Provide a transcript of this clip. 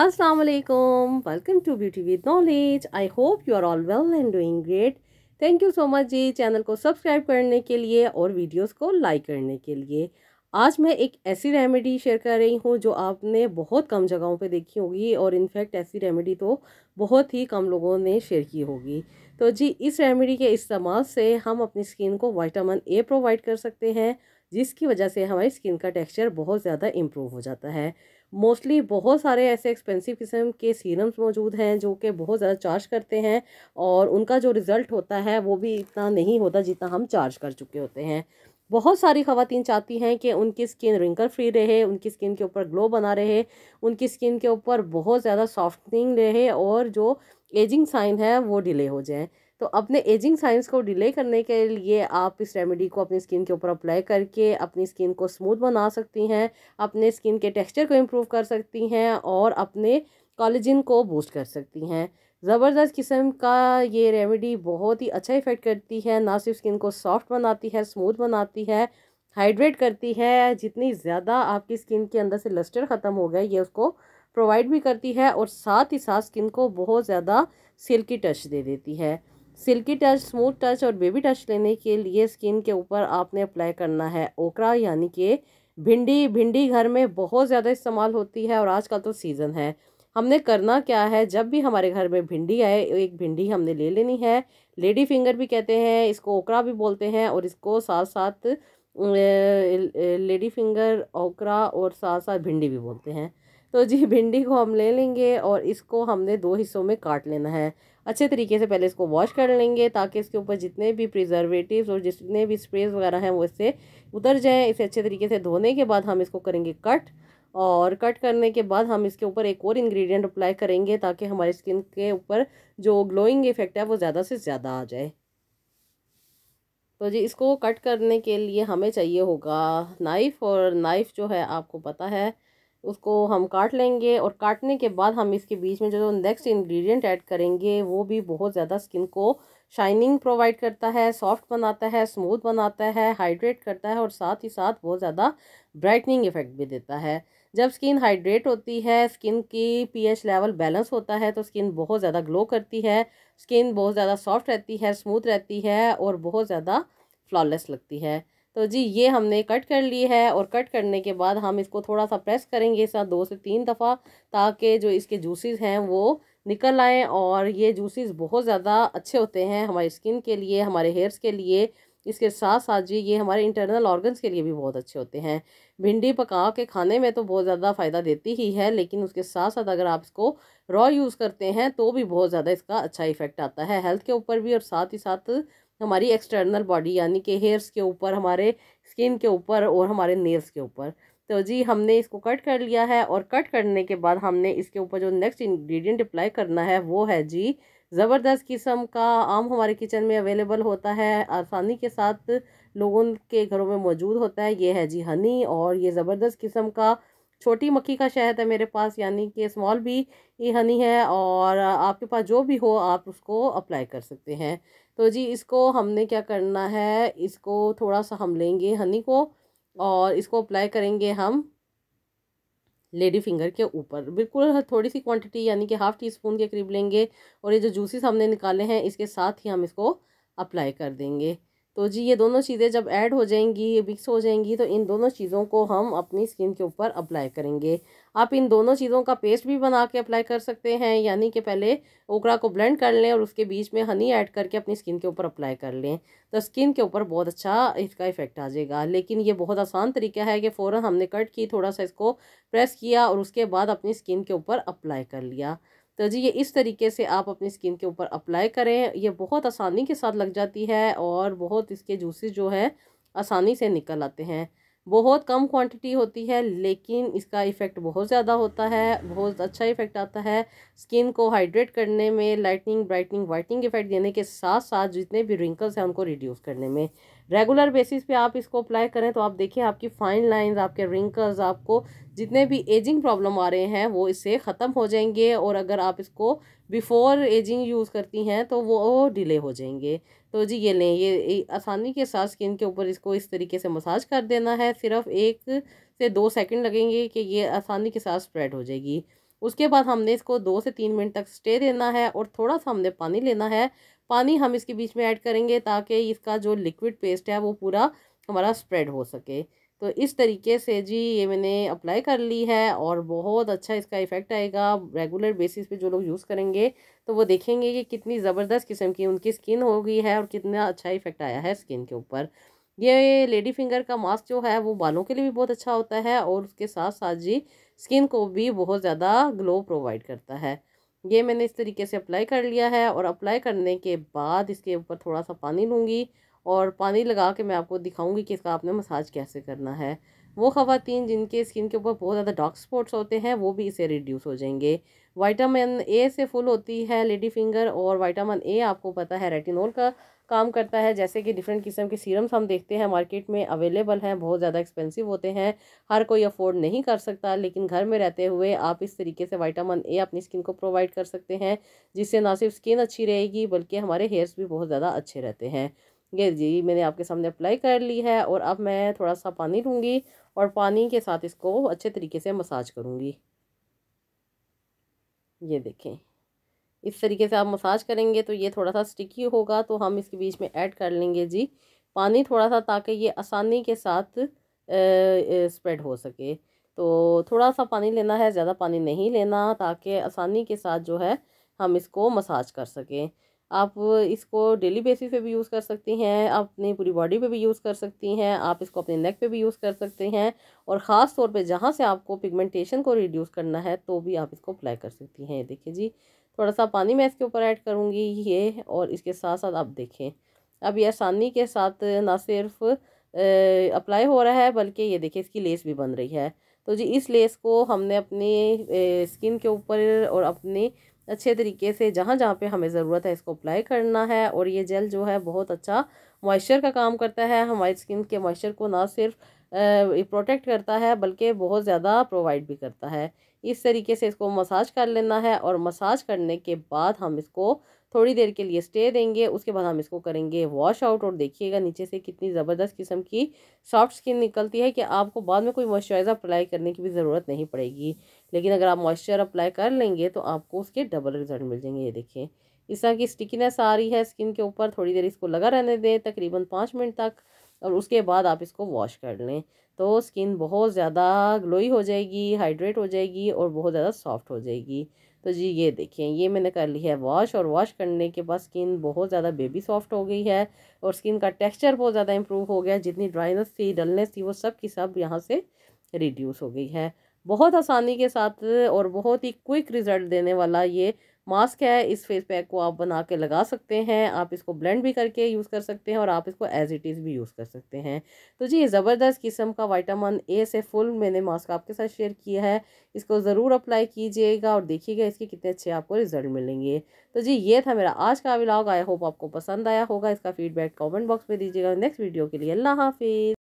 अस्सलाम वालेकुम welcome to beauty with knowledge I hope you are all well and doing great thank you so much ji channel को subscribe करने के लिए और वीडियोस को लाइक करने के लिए आज मैं एक ऐसी रेमेडी शेयर कर रही हूँ जो आपने बहुत कम जगहों पे देखी होगी और इनफैक्ट ऐसी रेमेडी तो बहुत ही कम लोगों ने शेयर की होगी तो जी इस रेमेडी के इस्तेमाल से हम अपनी स्किन को वाइटामिन ए प्रोवाइड कर सकते हैं जिसकी वजह से हमारी स्किन का टेक्सचर बहुत ज़्यादा इम्प्रूव हो जाता है मोस्टली बहुत सारे ऐसे एक्सपेंसिव किस्म के सीरम्स मौजूद हैं जो कि बहुत ज़्यादा चार्ज करते हैं और उनका जो रिज़ल्ट होता है वो भी इतना नहीं होता जितना हम चार्ज कर चुके होते हैं बहुत सारी खातन चाहती हैं कि उनकी स्किन रिंकल फ्री रहे उनकी स्किन के ऊपर ग्लो बना रहे उनकी स्किन के ऊपर बहुत ज़्यादा सॉफ्टनिंग रहे और जो एजिंग साइन है वो डिले हो जाए तो अपने एजिंग साइंस को डिले करने के लिए आप इस रेमेडी को अपनी स्किन के ऊपर अप्लाई करके अपनी स्किन को स्मूथ बना सकती हैं अपने स्किन के टेक्सचर को इम्प्रूव कर सकती हैं और अपने कॉलेजिन को बूस्ट कर सकती हैं ज़बरदस्त किस्म का ये रेमेडी बहुत ही अच्छा इफ़ेक्ट करती है ना सिर्फ स्किन को सॉफ्ट बनाती है स्मूथ बनाती है हाइड्रेट करती है जितनी ज़्यादा आपकी स्किन के अंदर से लस्टर ख़त्म हो गया ये उसको प्रोवाइड भी करती है और साथ ही साथ स्किन को बहुत ज़्यादा सिल्की टच दे देती है सिल्की टच स्मूथ टच और बेबी टच लेने के लिए स्किन के ऊपर आपने अप्लाई करना है ओकरा यानी कि भिंडी भिंडी घर में बहुत ज़्यादा इस्तेमाल होती है और आजकल तो सीज़न है हमने करना क्या है जब भी हमारे घर में भिंडी आए एक भिंडी हमने ले लेनी है लेडी फिंगर भी कहते हैं इसको ओकरा भी बोलते हैं और इसको साथ साथ लेडी फिंगर ओकरा और साथ साथ भिंडी भी बोलते हैं तो जी भिंडी को हम ले लेंगे और इसको हमने दो हिस्सों में काट लेना है अच्छे तरीके से पहले इसको वॉश कर लेंगे ताकि इसके ऊपर जितने भी प्रिजर्वेटिव और जितने भी स्प्रेज वगैरह हैं वो इससे उतर जाएँ इसे अच्छे तरीके से धोने के बाद हम इसको करेंगे कट और कट करने के बाद हम इसके ऊपर एक और इंग्रेडिएंट अप्लाई करेंगे ताकि हमारी स्किन के ऊपर जो ग्लोइंग इफेक्ट है वो ज़्यादा से ज़्यादा आ जाए तो जी इसको कट करने के लिए हमें चाहिए होगा नाइफ़ और नाइफ़ जो है आपको पता है उसको हम काट लेंगे और काटने के बाद हम इसके बीच में जो नेक्स्ट इंग्रेडिएंट ऐड करेंगे वो भी बहुत ज़्यादा स्किन को शाइनिंग प्रोवाइड करता है सॉफ्ट बनाता है स्मूथ बनाता है हाइड्रेट करता है और साथ ही साथ बहुत ज़्यादा ब्राइटनिंग इफेक्ट भी देता है जब स्किन हाइड्रेट होती है स्किन की पीएच लेवल बैलेंस होता है तो स्किन बहुत ज़्यादा ग्लो करती है स्किन बहुत ज़्यादा सॉफ्ट रहती है स्मूथ रहती है और बहुत ज़्यादा फ्लॉलेस लगती है तो जी ये हमने कट कर ली है और कट करने के बाद हम इसको थोड़ा सा प्रेस करेंगे इस दो से तीन दफ़ा ताकि जो इसके जूसेस हैं वो निकल आएँ और ये जूसेस बहुत ज़्यादा अच्छे होते हैं हमारी स्किन के लिए हमारे हेयर्स के लिए इसके साथ साथ जी ये हमारे इंटरनल ऑर्गन्स के लिए भी बहुत अच्छे होते हैं भिंडी पका के खाने में तो बहुत ज़्यादा फ़ायदा देती ही है लेकिन उसके साथ साथ अगर आप इसको रॉ यूज़ करते हैं तो भी बहुत ज़्यादा इसका अच्छा इफेक्ट आता है हेल्थ के ऊपर भी और साथ ही साथ हमारी एक्सटर्नल बॉडी यानी कि हेयर्स के ऊपर हमारे स्किन के ऊपर और हमारे नेल्स के ऊपर तो जी हमने इसको कट कर लिया है और कट करने के बाद हमने इसके ऊपर जो नेक्स्ट इंग्रेडिएंट अप्लाई करना है वो है जी ज़बरदस्त किस्म का आम हमारे किचन में अवेलेबल होता है आसानी के साथ लोगों के घरों में मौजूद होता है ये है जी हनी और ये ज़बरदस्त किस्म का छोटी मक्खी का शहद है मेरे पास यानी कि स्मॉल भी हनी है और आपके पास जो भी हो आप उसको अप्लाई कर सकते हैं तो जी इसको हमने क्या करना है इसको थोड़ा सा हम लेंगे हनी को और इसको अप्लाई करेंगे हम लेडी फिंगर के ऊपर बिल्कुल थोड़ी सी क्वांटिटी यानी कि हाफ़ टी स्पून के करीब लेंगे और ये जो जूसेस हमने निकाले हैं इसके साथ ही हम इसको अप्लाई कर देंगे तो जी ये दोनों चीज़ें जब ऐड हो जाएंगी मिक्स हो जाएंगी तो इन दोनों चीज़ों को हम अपनी स्किन के ऊपर अप्लाई करेंगे आप इन दोनों चीज़ों का पेस्ट भी बना के अप्लाई कर सकते हैं यानी कि पहले ओकरा को ब्लेंड कर लें और उसके बीच में हनी ऐड करके अपनी स्किन के ऊपर अप्लाई कर लें तो स्किन के ऊपर बहुत अच्छा इसका इफेक्ट आ जाएगा लेकिन ये बहुत आसान तरीका है कि फ़ौरन हमने कट की थोड़ा सा इसको प्रेस किया और उसके बाद अपनी स्किन के ऊपर अप्लाई कर लिया तो जी ये इस तरीके से आप अपनी स्किन के ऊपर अप्लाई करें ये बहुत आसानी के साथ लग जाती है और बहुत इसके जूसेस जो है आसानी से निकल आते हैं बहुत कम क्वांटिटी होती है लेकिन इसका इफ़ेक्ट बहुत ज़्यादा होता है बहुत अच्छा इफ़ेक्ट आता है स्किन को हाइड्रेट करने में लाइटनिंग ब्राइटनिंग वाइटनिंग इफ़ेक्ट देने के साथ साथ जितने भी रिंकल्स हैं उनको रिड्यूस करने में रेगुलर बेसिस पे आप इसको अप्लाई करें तो आप देखिए आपकी फाइन लाइंस आपके रिंकल्स आपको जितने भी एजिंग प्रॉब्लम आ रहे हैं वो इससे ख़त्म हो जाएंगे और अगर आप इसको बिफ़ोर एजिंग यूज़ करती हैं तो वो डिले हो जाएंगे तो जी ये लें ये आसानी के साथ स्किन के ऊपर इसको इस तरीके से मसाज कर देना है सिर्फ एक से दो सेकेंड लगेंगे कि ये आसानी के साथ स्प्रेड हो जाएगी उसके बाद हमने इसको दो से तीन मिनट तक स्टे देना है और थोड़ा सा हमने पानी लेना है पानी हम इसके बीच में ऐड करेंगे ताकि इसका जो लिक्विड पेस्ट है वो पूरा हमारा स्प्रेड हो सके तो इस तरीके से जी ये मैंने अप्लाई कर ली है और बहुत अच्छा इसका इफ़ेक्ट आएगा रेगुलर बेसिस पे जो लोग यूज़ करेंगे तो वो देखेंगे कि कितनी ज़बरदस्त किस्म की उनकी स्किन हो गई है और कितना अच्छा इफ़ेक्ट आया है स्किन के ऊपर ये लेडी फिंगर का मास्क जो है वो बालों के लिए भी बहुत अच्छा होता है और उसके साथ साथ जी स्किन को भी बहुत ज़्यादा ग्लो प्रोवाइड करता है ये मैंने इस तरीके से अप्लाई कर लिया है और अप्लाई करने के बाद इसके ऊपर थोड़ा सा पानी लूँगी और पानी लगा के मैं आपको दिखाऊँगी कि इसका आपने मसाज कैसे करना है वो खातन जिनके स्किन के ऊपर बहुत ज़्यादा डार्क स्पॉट्स होते हैं वो भी इसे रिड्यूस हो जाएंगे वाइटामिन ए से फुल होती है लेडी फिंगर और वाइटामिन ए आपको पता है रेटिनोल का काम करता है जैसे कि डिफरेंट किस्म के सीरम्स हम देखते हैं मार्केट में अवेलेबल हैं बहुत ज़्यादा एक्सपेंसिव होते हैं हर कोई अफोर्ड नहीं कर सकता लेकिन घर में रहते हुए आप इस तरीके से वाइटामिन ए अपनी स्किन को प्रोवाइड कर सकते हैं जिससे ना सिर्फ स्किन अच्छी रहेगी बल्कि हमारे हेयर्स भी बहुत ज़्यादा अच्छे रहते हैं ये जी मैंने आपके सामने अप्लाई कर ली है और अब मैं थोड़ा सा पानी लूँगी और पानी के साथ इसको अच्छे तरीके से मसाज करूँगी ये देखें इस तरीके से आप मसाज करेंगे तो ये थोड़ा सा स्टिकी होगा तो हम इसके बीच में ऐड कर लेंगे जी पानी थोड़ा सा ताकि ये आसानी के साथ स्प्रेड हो सके तो थोड़ा सा पानी लेना है ज़्यादा पानी नहीं लेना ताकि आसानी के साथ जो है हम इसको मसाज कर सकें आप इसको डेली बेसिस पे भी यूज़ कर सकती हैं आप अपनी पूरी बॉडी पे भी यूज़ कर सकती हैं आप इसको अपने नेक पे भी यूज़ कर सकते हैं और ख़ास तौर पे जहाँ से आपको पिगमेंटेशन को रिड्यूस करना है तो भी आप इसको अप्लाई कर सकती हैं देखिए जी थोड़ा सा पानी मैं इसके ऊपर ऐड करूँगी ये और इसके साथ साथ आप देखें अब ये आसानी के साथ ना सिर्फ अप्लाई हो रहा है बल्कि ये देखिए इसकी लेस भी बन रही है तो जी इस लेस को हमने अपनी स्किन के ऊपर और अपनी अच्छे तरीके से जहाँ जहाँ पे हमें ज़रूरत है इसको अप्लाई करना है और ये जेल जो है बहुत अच्छा मॉइस्चर का काम करता है हमारी स्किन के मॉइस्चर को ना सिर्फ प्रोटेक्ट करता है बल्कि बहुत ज़्यादा प्रोवाइड भी करता है इस तरीके से इसको मसाज कर लेना है और मसाज करने के बाद हम इसको थोड़ी देर के लिए स्टे देंगे उसके बाद हम इसको करेंगे वॉश आउट और देखिएगा नीचे से कितनी ज़बरदस्त किस्म की सॉफ्ट स्किन निकलती है कि आपको बाद में कोई मॉइस्चराइज़र अप्लाई करने की भी ज़रूरत नहीं पड़ेगी लेकिन अगर आप मॉइस्चर अप्लाई कर लेंगे तो आपको उसके डबल रिजल्ट मिल जाएंगे ये देखें इस तरह की स्टिकीनेस आ रही है स्किन के ऊपर थोड़ी देर इसको लगा रहने दें तकरीबन पाँच मिनट तक और उसके बाद आप इसको वॉश कर लें तो स्किन बहुत ज़्यादा ग्लोई हो जाएगी हाइड्रेट हो जाएगी और बहुत ज़्यादा सॉफ्ट हो जाएगी तो जी ये देखिए ये मैंने कर ली है वॉश और वॉश करने के बाद स्किन बहुत ज़्यादा बेबी सॉफ्ट हो गई है और स्किन का टेक्सचर बहुत ज़्यादा इंप्रूव हो गया जितनी ड्राइनेस थी डलनेस थी वो सब की सब यहाँ से रिड्यूस हो गई है बहुत आसानी के साथ और बहुत ही क्विक रिज़ल्ट देने वाला ये मास्क है इस फेस पैक को आप बना के लगा सकते हैं आप इसको ब्लेंड भी करके यूज़ कर सकते हैं और आप इसको एज इट इज़ भी यूज़ कर सकते हैं तो जी ज़बरदस्त किस्म का वाइटामिन ए से फुल मैंने मास्क आपके साथ शेयर किया है इसको ज़रूर अप्लाई कीजिएगा और देखिएगा इसके कितने अच्छे आपको रिजल्ट मिलेंगे तो जी ये था मेरा आज का विलाग आई होप आपको पसंद आया होगा इसका फीडबैक कॉमेंट बॉक्स में दीजिएगा नेक्स्ट वीडियो के लिए अल्लाह हाफिज़